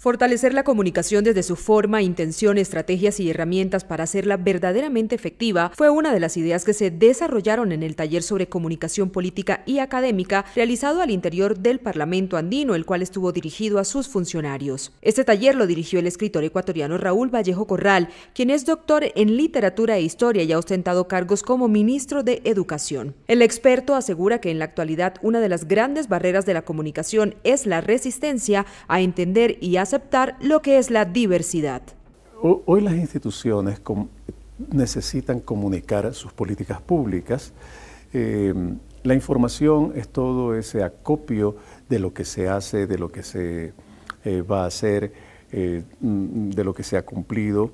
Fortalecer la comunicación desde su forma, intención, estrategias y herramientas para hacerla verdaderamente efectiva fue una de las ideas que se desarrollaron en el taller sobre comunicación política y académica realizado al interior del Parlamento andino, el cual estuvo dirigido a sus funcionarios. Este taller lo dirigió el escritor ecuatoriano Raúl Vallejo Corral, quien es doctor en literatura e historia y ha ostentado cargos como ministro de Educación. El experto asegura que en la actualidad una de las grandes barreras de la comunicación es la resistencia a entender y a aceptar lo que es la diversidad. Hoy las instituciones necesitan comunicar sus políticas públicas. Em, la información es todo ese acopio de lo que se hace, de lo que se eh, va a hacer, eh, mm, de lo que se ha cumplido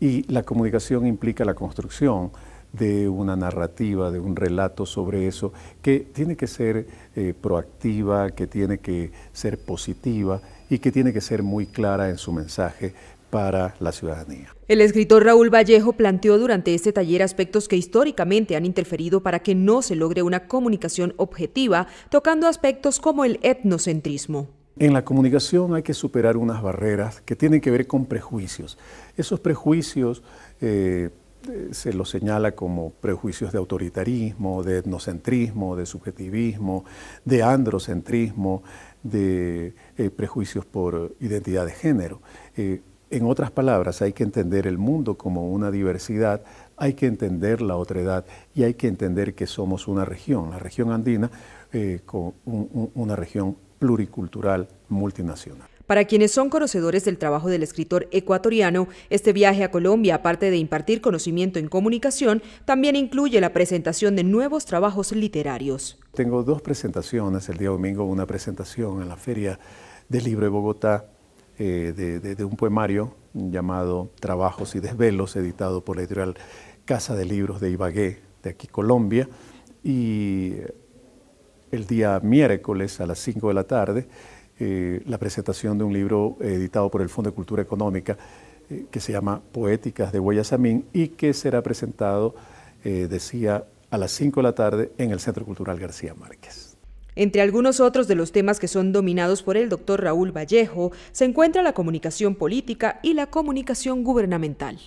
y la comunicación implica la construcción de una narrativa, de un relato sobre eso, que tiene que ser eh, proactiva, que tiene que ser positiva y que tiene que ser muy clara en su mensaje para la ciudadanía. El escritor Raúl Vallejo planteó durante este taller aspectos que históricamente han interferido para que no se logre una comunicación objetiva, tocando aspectos como el etnocentrismo. En la comunicación hay que superar unas barreras que tienen que ver con prejuicios. Esos prejuicios eh, este, se lo señala como prejuicios de autoritarismo, de etnocentrismo, de subjetivismo, de androcentrismo, de eh, prejuicios por identidad de género. Eh, en otras palabras, hay que entender el mundo como una diversidad, hay que entender la edad y hay que entender que somos una región, la región andina, eh, con una región pluricultural multinacional. Para quienes son conocedores del trabajo del escritor ecuatoriano, este viaje a Colombia, aparte de impartir conocimiento en comunicación, también incluye la presentación de nuevos trabajos literarios. Tengo dos presentaciones, el día domingo una presentación en la Feria del Libro de Bogotá eh, de, de un poemario llamado Trabajos y Desvelos, editado por la editorial Casa de Libros de Ibagué, de aquí Colombia, y el día miércoles a las 5 de la tarde eh, la presentación de un libro editado por el Fondo de Cultura Económica eh, que se llama Poéticas de Guayasamín y que será presentado, eh, decía, a las 5 de la tarde en el Centro Cultural García Márquez. Entre algunos otros de los temas que son dominados por el doctor Raúl Vallejo se encuentra la comunicación política y la comunicación gubernamental.